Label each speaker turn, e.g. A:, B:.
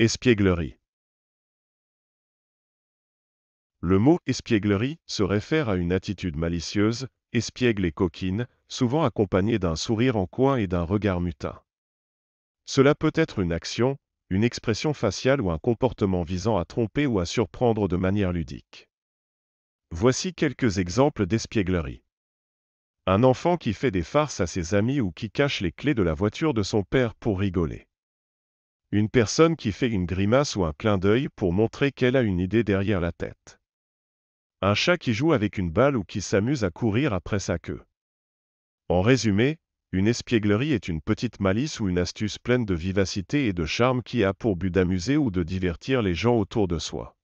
A: Espièglerie Le mot espièglerie se réfère à une attitude malicieuse, espiègle et coquine, souvent accompagnée d'un sourire en coin et d'un regard mutin. Cela peut être une action, une expression faciale ou un comportement visant à tromper ou à surprendre de manière ludique. Voici quelques exemples d'espièglerie. Un enfant qui fait des farces à ses amis ou qui cache les clés de la voiture de son père pour rigoler. Une personne qui fait une grimace ou un clin d'œil pour montrer qu'elle a une idée derrière la tête. Un chat qui joue avec une balle ou qui s'amuse à courir après sa queue. En résumé, une espièglerie est une petite malice ou une astuce pleine de vivacité et de charme qui a pour but d'amuser ou de divertir les gens autour de soi.